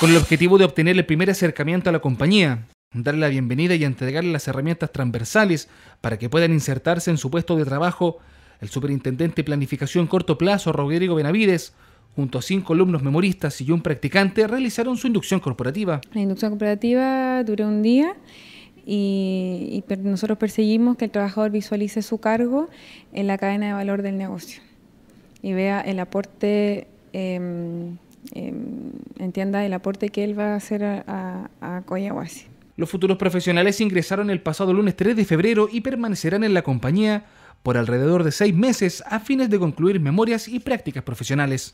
con el objetivo de obtener el primer acercamiento a la compañía, darle la bienvenida y entregarle las herramientas transversales para que puedan insertarse en su puesto de trabajo, el superintendente de planificación corto plazo Rodrigo Benavides, junto a cinco alumnos memoristas y un practicante, realizaron su inducción corporativa. La inducción corporativa duró un día. Y, nosotros perseguimos que el trabajador visualice su cargo en la cadena de valor del negocio y vea el aporte em, entienda el aporte que él va a hacer a, a, Los futuros profesionales ingresaron el pasado lunes 3 de febrero y permanecerán en la compañía por alrededor de seis meses a fines de concluir memorias y prácticas profesionales.